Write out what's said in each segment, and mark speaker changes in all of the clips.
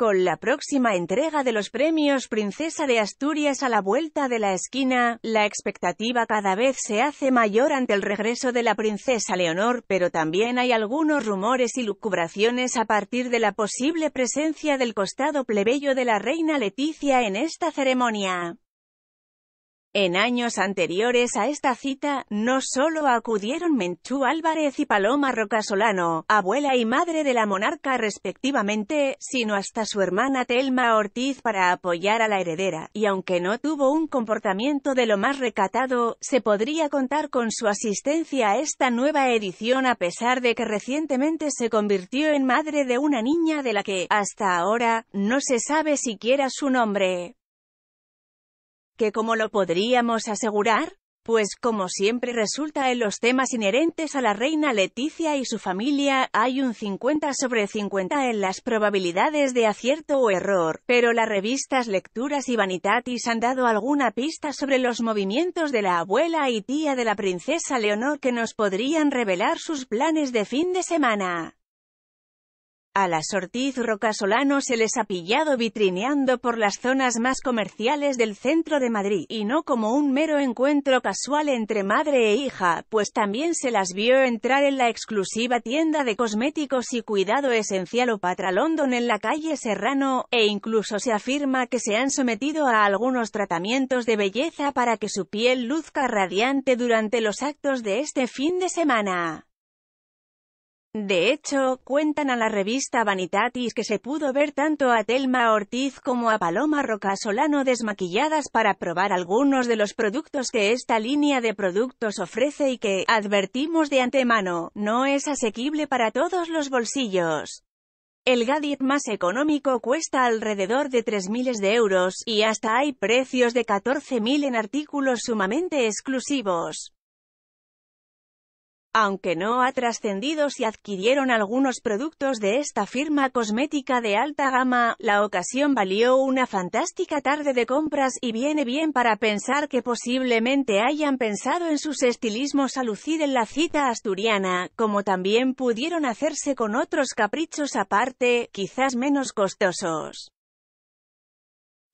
Speaker 1: Con la próxima entrega de los premios Princesa de Asturias a la vuelta de la esquina, la expectativa cada vez se hace mayor ante el regreso de la princesa Leonor, pero también hay algunos rumores y lucubraciones a partir de la posible presencia del costado plebeyo de la reina Leticia en esta ceremonia. En años anteriores a esta cita, no solo acudieron Menchú Álvarez y Paloma Rocasolano, abuela y madre de la monarca respectivamente, sino hasta su hermana Telma Ortiz para apoyar a la heredera, y aunque no tuvo un comportamiento de lo más recatado, se podría contar con su asistencia a esta nueva edición a pesar de que recientemente se convirtió en madre de una niña de la que, hasta ahora, no se sabe siquiera su nombre. ¿Que cómo lo podríamos asegurar? Pues como siempre resulta en los temas inherentes a la reina Leticia y su familia, hay un 50 sobre 50 en las probabilidades de acierto o error, pero las revistas Lecturas y Vanitatis han dado alguna pista sobre los movimientos de la abuela y tía de la princesa Leonor que nos podrían revelar sus planes de fin de semana. A las Ortiz Rocasolano se les ha pillado vitrineando por las zonas más comerciales del centro de Madrid, y no como un mero encuentro casual entre madre e hija, pues también se las vio entrar en la exclusiva tienda de cosméticos y cuidado esencial Opatra London en la calle Serrano, e incluso se afirma que se han sometido a algunos tratamientos de belleza para que su piel luzca radiante durante los actos de este fin de semana. De hecho, cuentan a la revista Vanitatis que se pudo ver tanto a Telma Ortiz como a Paloma Rocasolano desmaquilladas para probar algunos de los productos que esta línea de productos ofrece y que, advertimos de antemano, no es asequible para todos los bolsillos. El gadget más económico cuesta alrededor de 3.000 de euros, y hasta hay precios de 14.000 en artículos sumamente exclusivos. Aunque no ha trascendido si adquirieron algunos productos de esta firma cosmética de alta gama, la ocasión valió una fantástica tarde de compras y viene bien para pensar que posiblemente hayan pensado en sus estilismos a lucir en la cita asturiana, como también pudieron hacerse con otros caprichos aparte, quizás menos costosos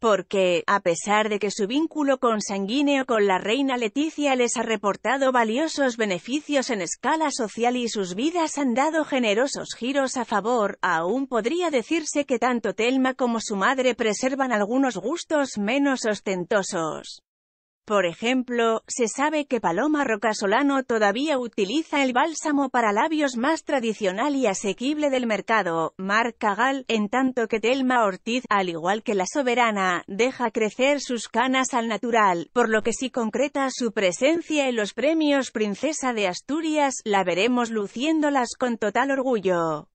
Speaker 1: porque, a pesar de que su vínculo consanguíneo con la reina Leticia les ha reportado valiosos beneficios en escala social y sus vidas han dado generosos giros a favor, aún podría decirse que tanto Telma como su madre preservan algunos gustos menos ostentosos. Por ejemplo, se sabe que Paloma Rocasolano todavía utiliza el bálsamo para labios más tradicional y asequible del mercado, marca Gal, en tanto que Telma Ortiz, al igual que la soberana, deja crecer sus canas al natural, por lo que si concreta su presencia en los premios Princesa de Asturias, la veremos luciéndolas con total orgullo.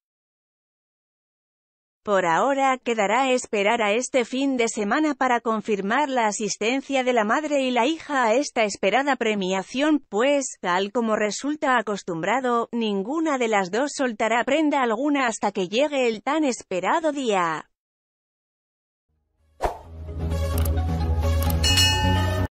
Speaker 1: Por ahora quedará esperar a este fin de semana para confirmar la asistencia de la madre y la hija a esta esperada premiación, pues, tal como resulta acostumbrado, ninguna de las dos soltará prenda alguna hasta que llegue el tan esperado día.